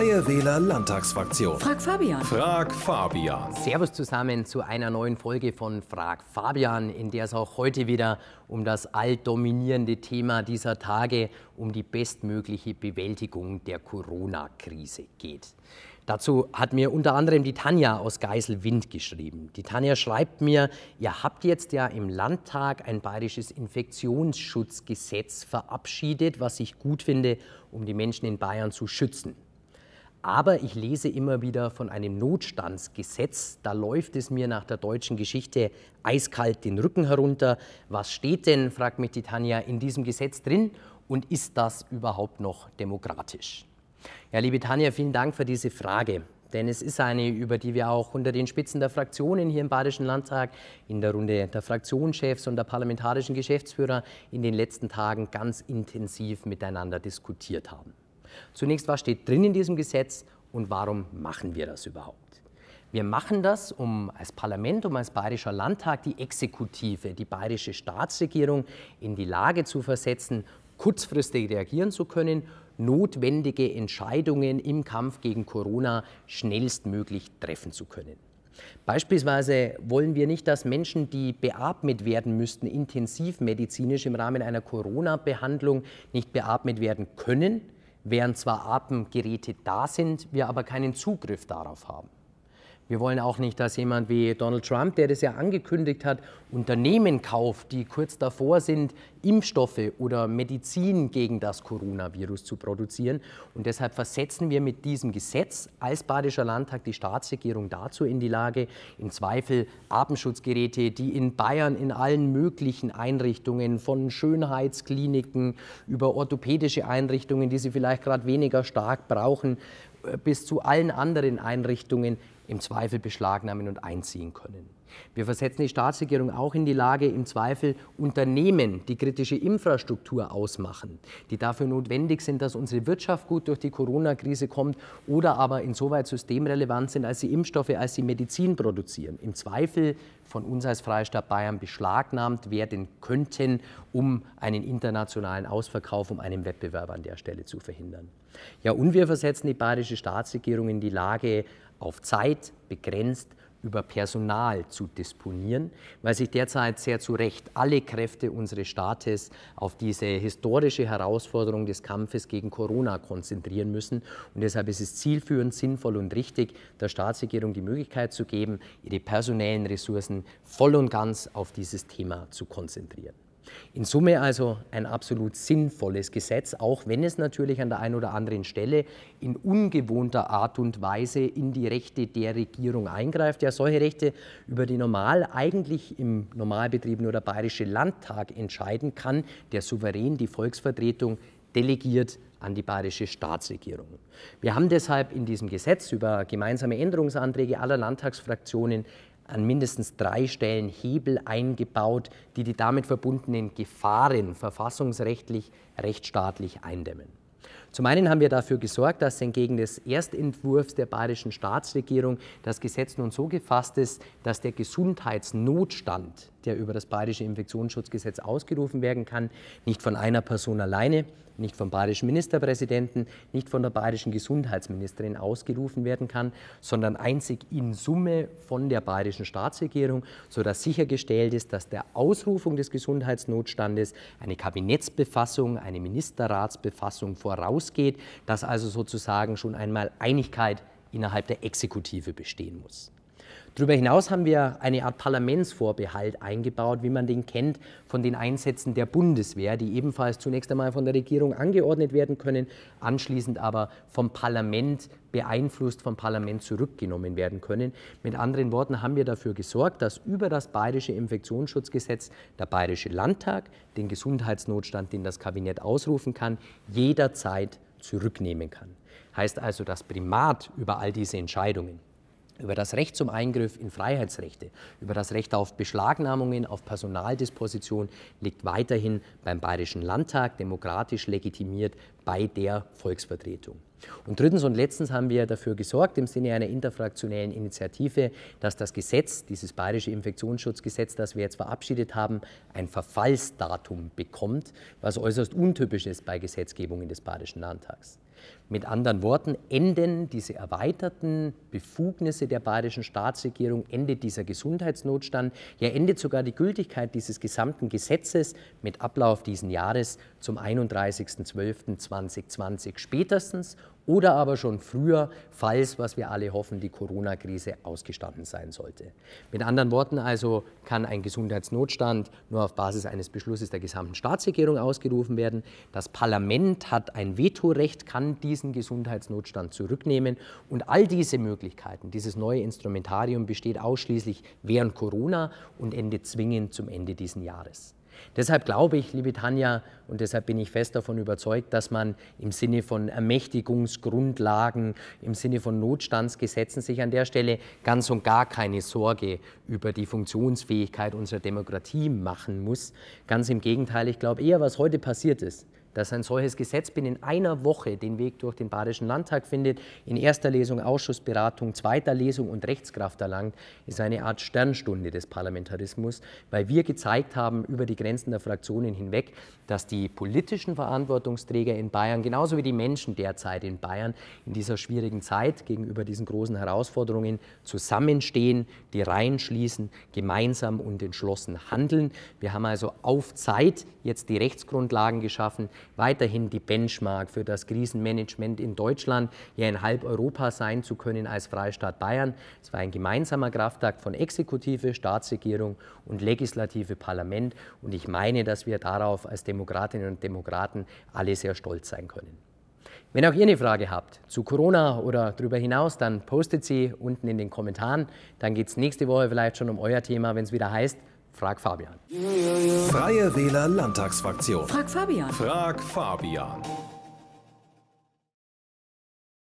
Freie Wähler Landtagsfraktion. Frag Fabian. Frag Fabian. Servus zusammen zu einer neuen Folge von Frag Fabian, in der es auch heute wieder um das alldominierende Thema dieser Tage, um die bestmögliche Bewältigung der Corona-Krise geht. Dazu hat mir unter anderem die Tanja aus Geiselwind geschrieben. Die Tanja schreibt mir, ihr habt jetzt ja im Landtag ein bayerisches Infektionsschutzgesetz verabschiedet, was ich gut finde, um die Menschen in Bayern zu schützen. Aber ich lese immer wieder von einem Notstandsgesetz. Da läuft es mir nach der deutschen Geschichte eiskalt den Rücken herunter. Was steht denn, fragt mich die Tanja, in diesem Gesetz drin? Und ist das überhaupt noch demokratisch? Ja, liebe Tanja, vielen Dank für diese Frage. Denn es ist eine, über die wir auch unter den Spitzen der Fraktionen hier im Badischen Landtag, in der Runde der Fraktionschefs und der parlamentarischen Geschäftsführer in den letzten Tagen ganz intensiv miteinander diskutiert haben. Zunächst, was steht drin in diesem Gesetz und warum machen wir das überhaupt? Wir machen das, um als Parlament, um als bayerischer Landtag die Exekutive, die bayerische Staatsregierung in die Lage zu versetzen, kurzfristig reagieren zu können, notwendige Entscheidungen im Kampf gegen Corona schnellstmöglich treffen zu können. Beispielsweise wollen wir nicht, dass Menschen, die beatmet werden müssten, intensivmedizinisch im Rahmen einer Corona-Behandlung nicht beatmet werden können, während zwar Atemgeräte da sind, wir aber keinen Zugriff darauf haben. Wir wollen auch nicht, dass jemand wie Donald Trump, der das ja angekündigt hat, Unternehmen kauft, die kurz davor sind, Impfstoffe oder Medizin gegen das Coronavirus zu produzieren. Und deshalb versetzen wir mit diesem Gesetz als Badischer Landtag die Staatsregierung dazu in die Lage, im Zweifel Atemschutzgeräte, die in Bayern in allen möglichen Einrichtungen, von Schönheitskliniken über orthopädische Einrichtungen, die sie vielleicht gerade weniger stark brauchen, äh, bis zu allen anderen Einrichtungen im Zweifel beschlagnahmen und einziehen können. Wir versetzen die Staatsregierung auch in die Lage, im Zweifel Unternehmen, die kritische Infrastruktur ausmachen, die dafür notwendig sind, dass unsere Wirtschaft gut durch die Corona-Krise kommt oder aber insoweit systemrelevant sind, als sie Impfstoffe, als sie Medizin produzieren. Im Zweifel von uns als Freistaat Bayern beschlagnahmt werden könnten, um einen internationalen Ausverkauf, um einen Wettbewerb an der Stelle zu verhindern. Ja, und wir versetzen die bayerische Staatsregierung in die Lage, auf Zeit begrenzt über Personal zu disponieren, weil sich derzeit sehr zu Recht alle Kräfte unseres Staates auf diese historische Herausforderung des Kampfes gegen Corona konzentrieren müssen. Und deshalb ist es zielführend, sinnvoll und richtig, der Staatsregierung die Möglichkeit zu geben, ihre personellen Ressourcen voll und ganz auf dieses Thema zu konzentrieren. In Summe also ein absolut sinnvolles Gesetz, auch wenn es natürlich an der einen oder anderen Stelle in ungewohnter Art und Weise in die Rechte der Regierung eingreift. Ja, solche Rechte, über die normal eigentlich im Normalbetrieb nur der Bayerische Landtag entscheiden kann, der Souverän, die Volksvertretung, delegiert an die bayerische Staatsregierung. Wir haben deshalb in diesem Gesetz über gemeinsame Änderungsanträge aller Landtagsfraktionen an mindestens drei Stellen Hebel eingebaut, die die damit verbundenen Gefahren verfassungsrechtlich, rechtsstaatlich eindämmen. Zum einen haben wir dafür gesorgt, dass entgegen des Erstentwurfs der bayerischen Staatsregierung das Gesetz nun so gefasst ist, dass der Gesundheitsnotstand der über das Bayerische Infektionsschutzgesetz ausgerufen werden kann, nicht von einer Person alleine, nicht vom Bayerischen Ministerpräsidenten, nicht von der Bayerischen Gesundheitsministerin ausgerufen werden kann, sondern einzig in Summe von der Bayerischen Staatsregierung, sodass sichergestellt ist, dass der Ausrufung des Gesundheitsnotstandes eine Kabinettsbefassung, eine Ministerratsbefassung vorausgeht, dass also sozusagen schon einmal Einigkeit innerhalb der Exekutive bestehen muss. Darüber hinaus haben wir eine Art Parlamentsvorbehalt eingebaut, wie man den kennt von den Einsätzen der Bundeswehr, die ebenfalls zunächst einmal von der Regierung angeordnet werden können, anschließend aber vom Parlament beeinflusst, vom Parlament zurückgenommen werden können. Mit anderen Worten haben wir dafür gesorgt, dass über das bayerische Infektionsschutzgesetz der bayerische Landtag den Gesundheitsnotstand, den das Kabinett ausrufen kann, jederzeit zurücknehmen kann. Heißt also das Primat über all diese Entscheidungen über das Recht zum Eingriff in Freiheitsrechte, über das Recht auf Beschlagnahmungen, auf Personaldisposition liegt weiterhin beim Bayerischen Landtag, demokratisch legitimiert bei der Volksvertretung. Und drittens und letztens haben wir dafür gesorgt, im Sinne einer interfraktionellen Initiative, dass das Gesetz, dieses bayerische Infektionsschutzgesetz, das wir jetzt verabschiedet haben, ein Verfallsdatum bekommt, was äußerst untypisch ist bei Gesetzgebungen des Bayerischen Landtags. Mit anderen Worten, enden diese erweiterten Befugnisse der bayerischen Staatsregierung, endet dieser Gesundheitsnotstand, ja endet sogar die Gültigkeit dieses gesamten Gesetzes mit Ablauf diesen Jahres zum 31.12.2020 spätestens oder aber schon früher, falls, was wir alle hoffen, die Corona-Krise ausgestanden sein sollte. Mit anderen Worten also kann ein Gesundheitsnotstand nur auf Basis eines Beschlusses der gesamten Staatsregierung ausgerufen werden. Das Parlament hat ein Vetorecht, kann diesen Gesundheitsnotstand zurücknehmen und all diese Möglichkeiten, dieses neue Instrumentarium besteht ausschließlich während Corona und endet zwingend zum Ende dieses Jahres. Deshalb glaube ich, liebe Tanja, und deshalb bin ich fest davon überzeugt, dass man im Sinne von Ermächtigungsgrundlagen, im Sinne von Notstandsgesetzen sich an der Stelle ganz und gar keine Sorge über die Funktionsfähigkeit unserer Demokratie machen muss. Ganz im Gegenteil, ich glaube eher, was heute passiert ist, dass ein solches Gesetz binnen einer Woche den Weg durch den Badischen Landtag findet, in erster Lesung Ausschussberatung, zweiter Lesung und Rechtskraft erlangt, ist eine Art Sternstunde des Parlamentarismus, weil wir gezeigt haben über die Grenzen der Fraktionen hinweg, dass die die politischen Verantwortungsträger in Bayern, genauso wie die Menschen derzeit in Bayern in dieser schwierigen Zeit gegenüber diesen großen Herausforderungen zusammenstehen, die Reihen schließen, gemeinsam und entschlossen handeln. Wir haben also auf Zeit jetzt die Rechtsgrundlagen geschaffen, weiterhin die Benchmark für das Krisenmanagement in Deutschland, ja in halb Europa sein zu können als Freistaat Bayern. Es war ein gemeinsamer Kraftakt von Exekutive, Staatsregierung und Legislative Parlament und ich meine, dass wir darauf als Demokraten Demokratinnen und Demokraten alle sehr stolz sein können. Wenn auch ihr eine Frage habt zu Corona oder darüber hinaus, dann postet sie unten in den Kommentaren. Dann geht es nächste Woche vielleicht schon um euer Thema, wenn es wieder heißt, Frag Fabian. Freie Wähler Landtagsfraktion. Frag Fabian. Frag Fabian.